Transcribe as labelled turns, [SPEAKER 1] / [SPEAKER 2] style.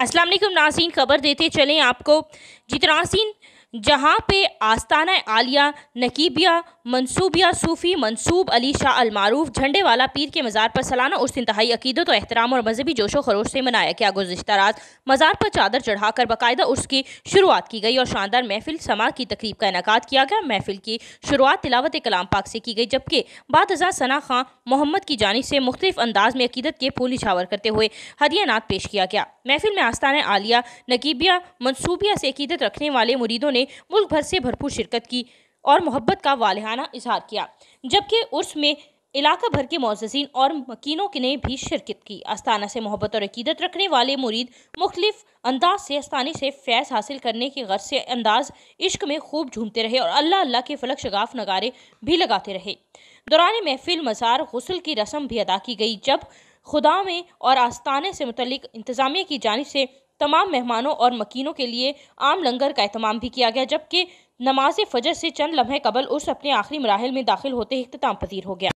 [SPEAKER 1] अस्सलाम वालेकुम नासीन खबर देते चलें आपको जितनासीन जहाँ पे आस्ताना आलिया नकीबिया मनसूबिया सूफ़ी मनसूब अली शाह अलमारूफ झंडे वाला पीर के मज़ार पर सालाना उस इंतहाई अकीदत और अहतराम और मजहबी जोशो खरोश से मनाया गया गुजशत रात मज़ार पर चादर चढ़ाकर बाकायदा उसकी शुरुआत की गई और शानदार महफिल समा की तकरीब का इनका किया गया महफिल की शुरुआत तिलावत कलाम पाक से की गई जबकि बाद सना खां मोहम्मद की जानी से मुख्तफ अंदाज में अकीदत के फूल इछावर करते हुए हदिया नात पेश किया गया महफिल में आस्थान आलिया नकीबिया मनसूबिया से अकीदत रखने वाले मुरीदों ने मुल्क भर से भरपूर शिरकत की और मोहब्बत का वालहाना इजहार किया जबकि उर्स में इलाका भर के मोजसिन और मकीनों ने भी शिरकत की अस्ताना से मोहब्बत और अकीदत रखने वाले मुरीद मुख्तफ अंदाज से अस्तानी से फैस हासिल करने की गर्ज से अंदाज इश्क में खूब झूमते रहे और अल्लाह अल्लाह के फलक शगाफ नगारे भी लगाते रहे दौरान महफिल मज़ार गसल की रस्म भी अदा की गई जब खुदा में और आस्थाना से मुतलिक इंतज़ामिया की जानब से तमाम मेहमानों और मकीनों के लिए आम लंगर का अहतमाम भी किया गया जबकि नमाज फजर से चंद लम्हे कबल उर्स अपने आखिरी मराहल में दाखिल होते अख्ताम पजीर हो गया